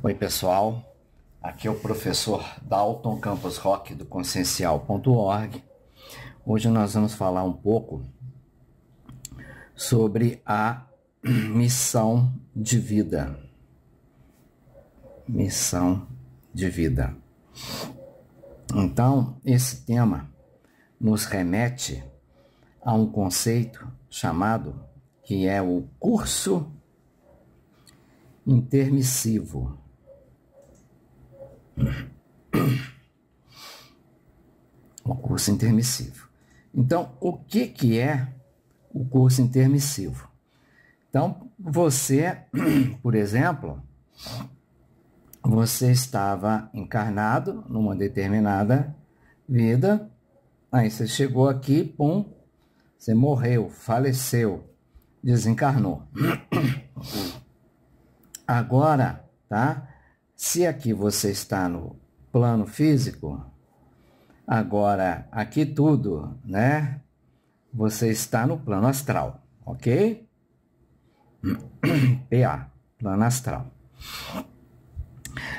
Oi, pessoal. Aqui é o professor Dalton Campos Rock do consciencial.org. Hoje nós vamos falar um pouco sobre a missão de vida. Missão de vida. Então, esse tema nos remete a um conceito chamado que é o curso intermissivo o curso intermissivo. Então, o que, que é o curso intermissivo? Então, você, por exemplo, você estava encarnado numa determinada vida, aí você chegou aqui, pum, você morreu, faleceu, desencarnou. Agora, tá? Se aqui você está no plano físico, agora aqui tudo, né? Você está no plano astral, ok? PA, plano astral.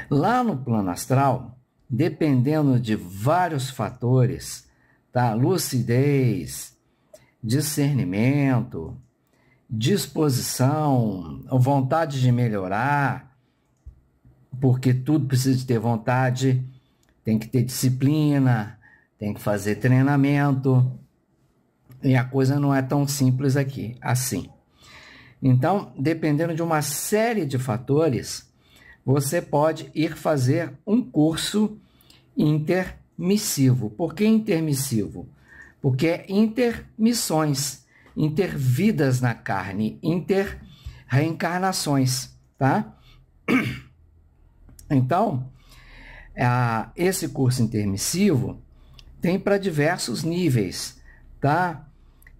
Lá no plano astral, dependendo de vários fatores, tá? Lucidez, discernimento, disposição, vontade de melhorar, porque tudo precisa de ter vontade, tem que ter disciplina, tem que fazer treinamento. E a coisa não é tão simples aqui, assim. Então, dependendo de uma série de fatores, você pode ir fazer um curso intermissivo. Por que intermissivo? Porque é intermissões, intervidas na carne, interreencarnações, tá? Então, a, esse curso intermissivo tem para diversos níveis, tá?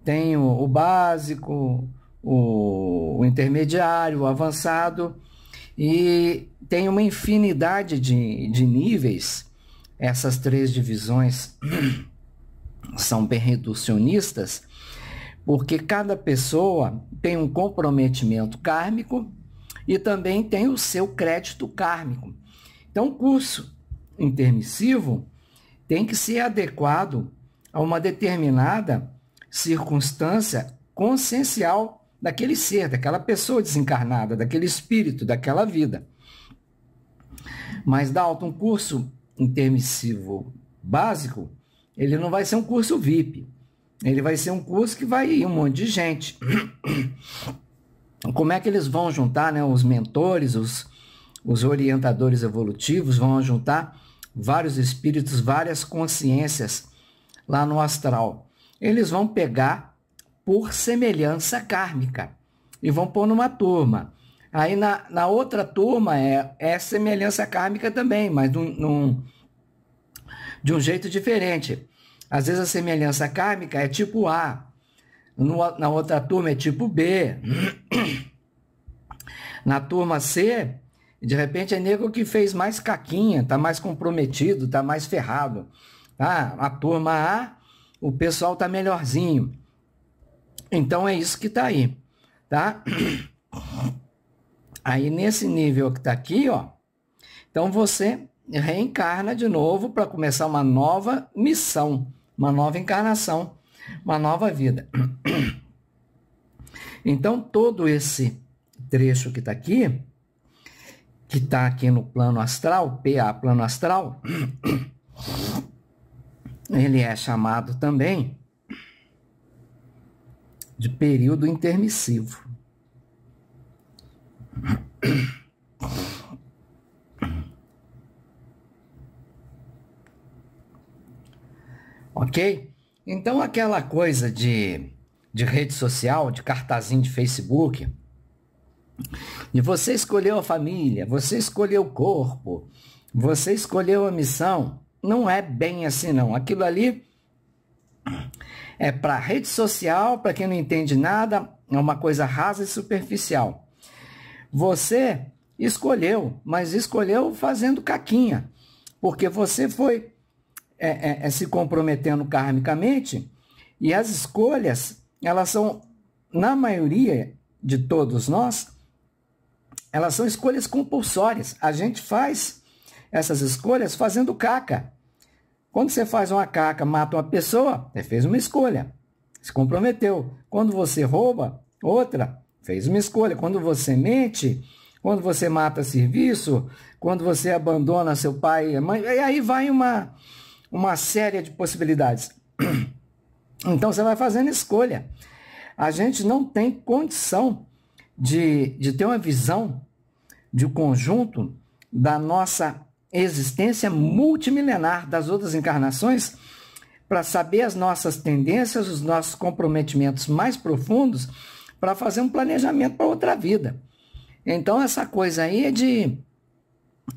Tem o, o básico, o, o intermediário, o avançado, e tem uma infinidade de, de níveis. Essas três divisões são bem reducionistas, porque cada pessoa tem um comprometimento kármico e também tem o seu crédito kármico. Então, o curso intermissivo tem que ser adequado a uma determinada circunstância consciencial daquele ser, daquela pessoa desencarnada, daquele espírito, daquela vida. Mas, Dalton, um curso intermissivo básico, ele não vai ser um curso VIP. Ele vai ser um curso que vai ir um monte de gente. Como é que eles vão juntar né, os mentores, os os orientadores evolutivos vão juntar vários espíritos, várias consciências lá no astral. Eles vão pegar por semelhança kármica e vão pôr numa turma. Aí na, na outra turma é, é semelhança kármica também, mas num, num, de um jeito diferente. Às vezes a semelhança kármica é tipo A, no, na outra turma é tipo B. Na turma C de repente é negro que fez mais caquinha, tá mais comprometido, tá mais ferrado. Ah, a turma A, o pessoal tá melhorzinho. Então é isso que tá aí, tá? Aí nesse nível que tá aqui, ó, então você reencarna de novo para começar uma nova missão, uma nova encarnação, uma nova vida. Então todo esse trecho que tá aqui, que está aqui no plano astral, PA plano astral, ele é chamado também de período intermissivo. Ok? Então, aquela coisa de, de rede social, de cartazinho de Facebook, e você escolheu a família, você escolheu o corpo, você escolheu a missão. Não é bem assim, não. Aquilo ali é para rede social, para quem não entende nada, é uma coisa rasa e superficial. Você escolheu, mas escolheu fazendo caquinha, porque você foi é, é, é, se comprometendo karmicamente e as escolhas, elas são, na maioria de todos nós, elas são escolhas compulsórias. A gente faz essas escolhas fazendo caca. Quando você faz uma caca, mata uma pessoa, você fez uma escolha, se comprometeu. Quando você rouba, outra, fez uma escolha. Quando você mente, quando você mata serviço, quando você abandona seu pai e mãe, e aí vai uma, uma série de possibilidades. Então você vai fazendo escolha. A gente não tem condição de, de ter uma visão de conjunto da nossa existência multimilenar das outras encarnações para saber as nossas tendências, os nossos comprometimentos mais profundos para fazer um planejamento para outra vida. Então essa coisa aí é de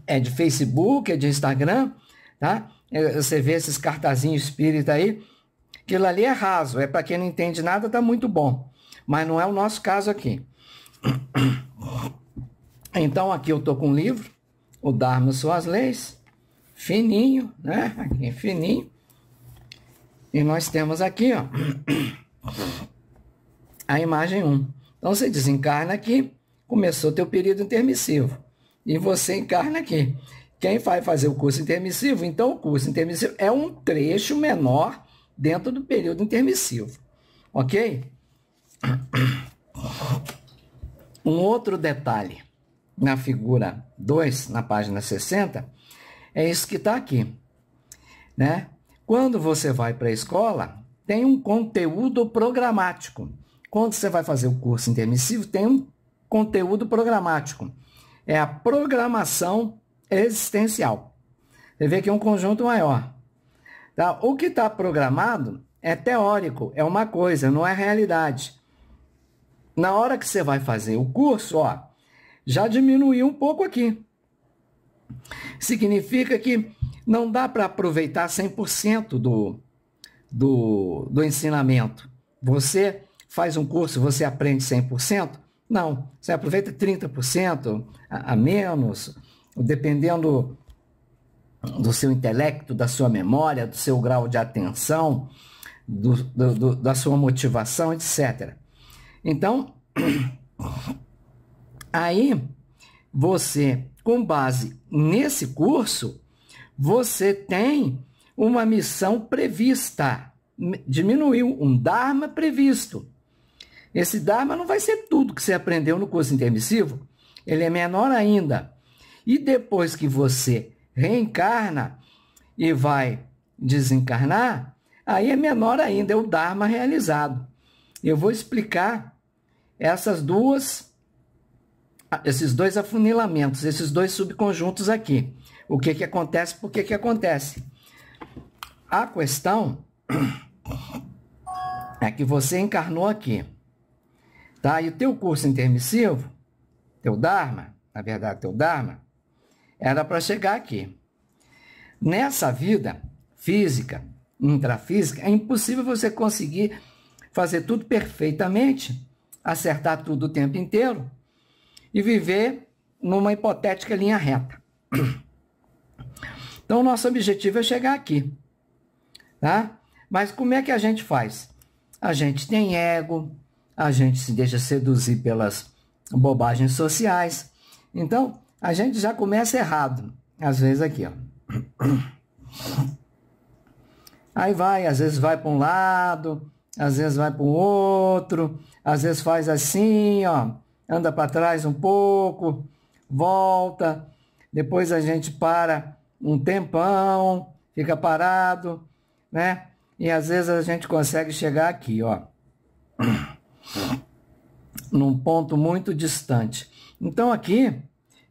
é de Facebook, é de Instagram, tá? É, você vê esses cartazinhos espírita aí, aquilo ali é raso, é para quem não entende nada, tá muito bom. Mas não é o nosso caso aqui. Então aqui eu tô com um livro, o Dharma Suas Leis, fininho, né? Aqui fininho. E nós temos aqui, ó, a imagem 1. Então você desencarna aqui, começou teu período intermissivo. E você encarna aqui. Quem vai fazer o curso intermissivo? Então o curso intermissivo é um trecho menor dentro do período intermissivo. OK? Um outro detalhe na figura 2, na página 60, é isso que está aqui. Né? Quando você vai para a escola, tem um conteúdo programático. Quando você vai fazer o curso intermissivo, tem um conteúdo programático. É a programação existencial. Você vê que é um conjunto maior. Tá? O que está programado é teórico, é uma coisa, não é realidade na hora que você vai fazer o curso, ó, já diminuiu um pouco aqui. Significa que não dá para aproveitar 100% do, do, do ensinamento. Você faz um curso, você aprende 100%? Não, você aproveita 30% a, a menos, dependendo do seu intelecto, da sua memória, do seu grau de atenção, do, do, do, da sua motivação, etc. Então, aí você, com base nesse curso, você tem uma missão prevista. Diminuiu um Dharma previsto. Esse Dharma não vai ser tudo que você aprendeu no curso intermissivo, ele é menor ainda. E depois que você reencarna e vai desencarnar, aí é menor ainda, é o Dharma realizado. Eu vou explicar essas duas, esses dois afunilamentos, esses dois subconjuntos aqui. O que que acontece, por que que acontece. A questão é que você encarnou aqui, tá? E o teu curso intermissivo, teu Dharma, na verdade, teu Dharma, era para chegar aqui. Nessa vida física, intrafísica, é impossível você conseguir fazer tudo perfeitamente, acertar tudo o tempo inteiro e viver numa hipotética linha reta. Então, nosso objetivo é chegar aqui, tá? Mas como é que a gente faz? A gente tem ego, a gente se deixa seduzir pelas bobagens sociais. Então, a gente já começa errado, às vezes aqui, ó. Aí vai, às vezes vai para um lado, às vezes vai para um outro, às vezes faz assim, ó, anda para trás um pouco, volta, depois a gente para um tempão, fica parado, né? E às vezes a gente consegue chegar aqui, ó, num ponto muito distante. Então aqui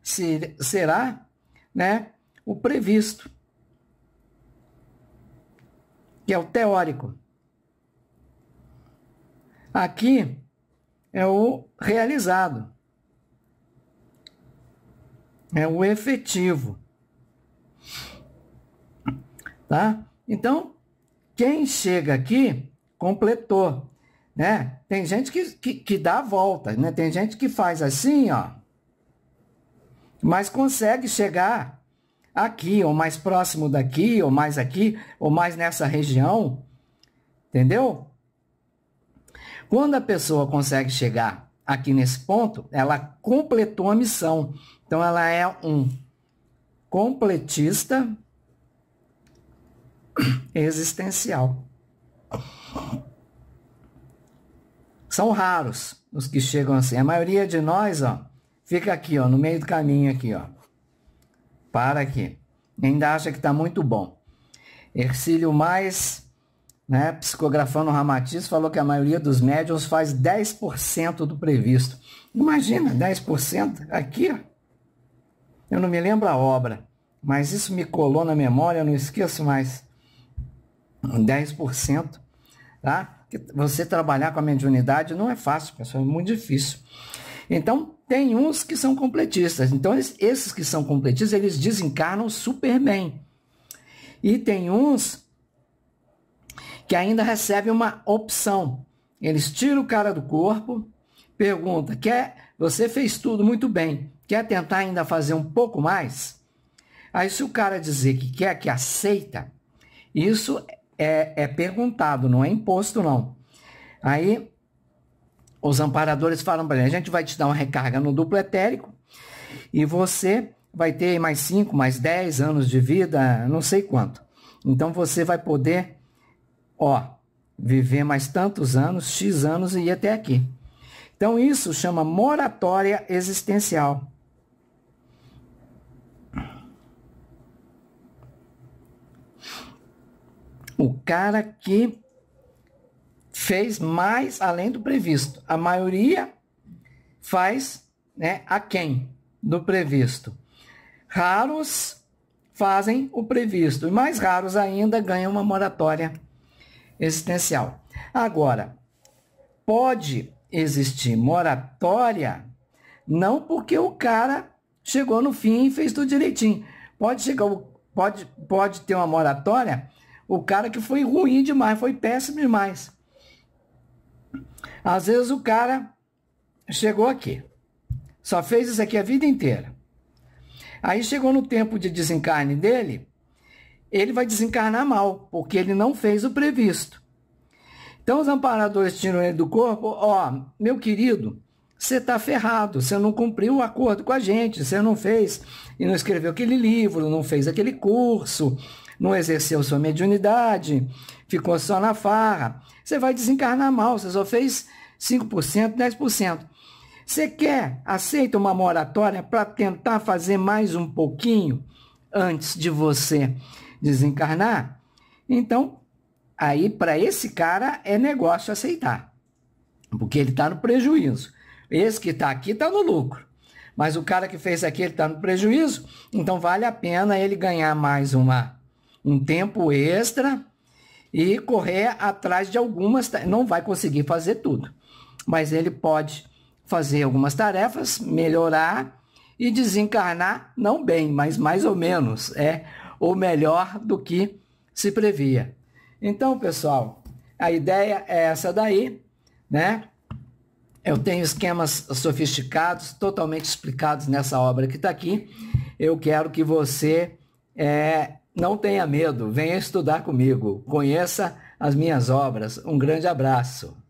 se, será, né, o previsto, que é o teórico. Aqui é o realizado. É o efetivo. Tá? Então, quem chega aqui completou, né? Tem gente que, que, que dá a volta, né? Tem gente que faz assim, ó, mas consegue chegar aqui, ou mais próximo daqui, ou mais aqui, ou mais nessa região, entendeu? Quando a pessoa consegue chegar aqui nesse ponto, ela completou a missão. Então, ela é um completista existencial. São raros os que chegam assim. A maioria de nós, ó, fica aqui, ó, no meio do caminho aqui, ó. Para aqui. Ainda acha que tá muito bom. Ercílio mais né, psicografando o Ramatiz, falou que a maioria dos médiums faz 10% do previsto. Imagina, 10% aqui. Eu não me lembro a obra, mas isso me colou na memória, eu não esqueço mais. 10%, tá? Você trabalhar com a mediunidade não é fácil, pessoal, é muito difícil. Então, tem uns que são completistas. Então, esses que são completistas, eles desencarnam super bem. E tem uns que ainda recebe uma opção. Eles tiram o cara do corpo, pergunta: "Quer? Você fez tudo muito bem. Quer tentar ainda fazer um pouco mais?" Aí se o cara dizer que quer, que aceita, isso é, é perguntado, não é imposto não. Aí os amparadores falam para ele: "A gente vai te dar uma recarga no duplo etérico e você vai ter mais 5, mais 10 anos de vida, não sei quanto. Então você vai poder ó, viver mais tantos anos, X anos e ir até aqui. Então isso chama moratória existencial. O cara que fez mais além do previsto. A maioria faz né, aquém do previsto. Raros fazem o previsto. E mais raros ainda ganham uma moratória existencial. Agora, pode existir moratória não porque o cara chegou no fim e fez tudo direitinho. Pode chegar, pode, pode ter uma moratória o cara que foi ruim demais, foi péssimo demais. Às vezes o cara chegou aqui, só fez isso aqui a vida inteira. Aí chegou no tempo de desencarne dele, ele vai desencarnar mal, porque ele não fez o previsto. Então os amparadores tiram ele do corpo, ó, meu querido, você está ferrado, você não cumpriu o acordo com a gente, você não fez e não escreveu aquele livro, não fez aquele curso, não exerceu sua mediunidade, ficou só na farra. Você vai desencarnar mal, você só fez 5%, 10%. Você quer, aceita uma moratória para tentar fazer mais um pouquinho antes de você desencarnar. Então, aí para esse cara é negócio aceitar, porque ele está no prejuízo. Esse que está aqui está no lucro, mas o cara que fez aqui está no prejuízo, então vale a pena ele ganhar mais uma, um tempo extra e correr atrás de algumas. Não vai conseguir fazer tudo, mas ele pode fazer algumas tarefas, melhorar e desencarnar, não bem, mas mais ou menos. É ou melhor do que se previa. Então, pessoal, a ideia é essa daí, né? Eu tenho esquemas sofisticados, totalmente explicados nessa obra que está aqui. Eu quero que você é, não tenha medo, venha estudar comigo, conheça as minhas obras. Um grande abraço.